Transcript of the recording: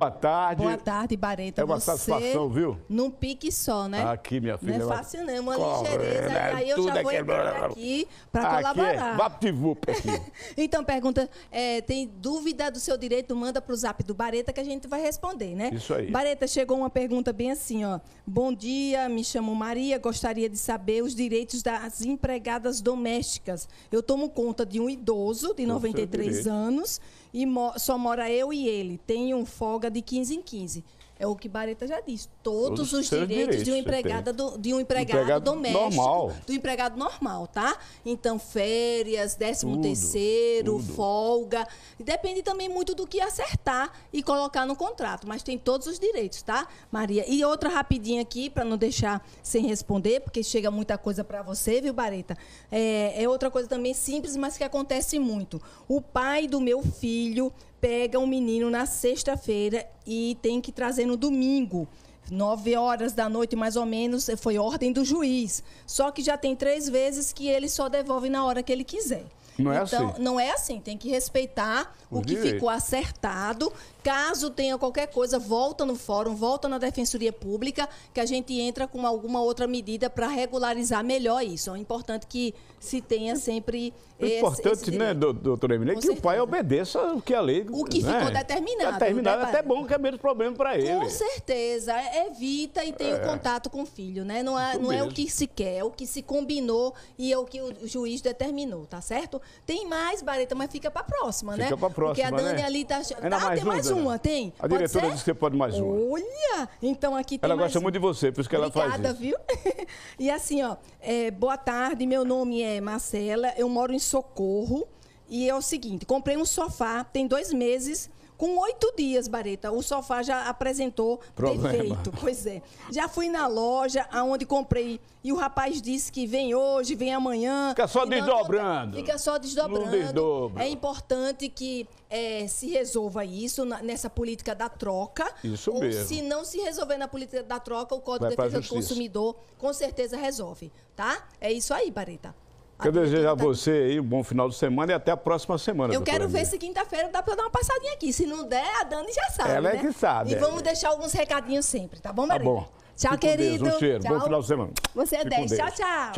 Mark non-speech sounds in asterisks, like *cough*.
Boa tarde. Boa tarde, Bareta. É uma Você satisfação, viu? Num pique só, né? Aqui, minha filha. Não é, é fácil, não. Uma ligeireza. Né? E aí eu já vou aqui, é aqui para colaborar. É então, pergunta, é, tem dúvida do seu direito? Manda para o zap do Bareta que a gente vai responder, né? Isso aí. Bareta, chegou uma pergunta bem assim, ó. Bom dia, me chamo Maria. Gostaria de saber os direitos das empregadas domésticas. Eu tomo conta de um idoso de 93 anos e mo só mora eu e ele. Tem um folga de 15 em 15. É o que Bareta já disse. Todos, Todos os direitos, direitos, de um empregado, do, de um empregado, empregado doméstico. Normal. Do empregado normal, tá? Então, férias, décimo tudo, terceiro, tudo. folga. Depende também muito do que acertar e colocar no contrato. Mas tem todos os direitos, tá, Maria? E outra rapidinha aqui, para não deixar sem responder, porque chega muita coisa para você, viu, Bareta? É, é outra coisa também simples, mas que acontece muito. O pai do meu filho pega um menino na sexta-feira e tem que trazer no domingo nove horas da noite, mais ou menos, foi ordem do juiz. Só que já tem três vezes que ele só devolve na hora que ele quiser. Não é então, é assim. não é assim. Tem que respeitar o que ficou acertado. Caso tenha qualquer coisa, volta no fórum, volta na Defensoria Pública, que a gente entra com alguma outra medida para regularizar melhor isso. É importante que se tenha sempre esse. É importante, esse né, doutora Emília, é que certeza. o pai obedeça o que a lei. O que né? ficou determinado. Determinado, tá é né, até bom que é menos problema para ele. Com certeza. É evita e tem o é. um contato com o filho, né? Não, é, não é o que se quer, é o que se combinou e é o que o juiz determinou, tá certo? Tem mais, Bareta, mas fica pra próxima, fica né? Fica pra próxima, Porque a Dani né? ali tá... ah, mais tem mais uma, uma, tem? A diretora disse que pode mais uma. Olha! Então aqui tem Ela gosta um. muito de você, por isso que Obrigada, ela faz isso. viu? *laughs* e assim, ó, é, boa tarde, meu nome é Marcela, eu moro em Socorro. E é o seguinte, comprei um sofá, tem dois meses, com oito dias, Bareta, o sofá já apresentou Problema. defeito. Pois é. Já fui na loja aonde comprei e o rapaz disse que vem hoje, vem amanhã. Fica só desdobrando. fica só desdobrando. desdobra. É importante que é, se resolva isso na, nessa política da troca. Isso ou, mesmo. Se não se resolver na política da troca, o Código Vai de Defesa do Consumidor com certeza resolve, tá? É isso aí, Bareta. Quero desejar a você aí um bom final de semana e até a próxima semana. Eu quero ver se quinta-feira dá para dar uma passadinha aqui. Se não der, a Dani já sabe. Ela é né? é que sabe. E é. vamos deixar alguns recadinhos sempre, tá bom, tá Maria? Tá bom. Tchau, Fique querido. um cheiro. Tchau. Bom final de semana. Você é Fique 10. Tchau, tchau.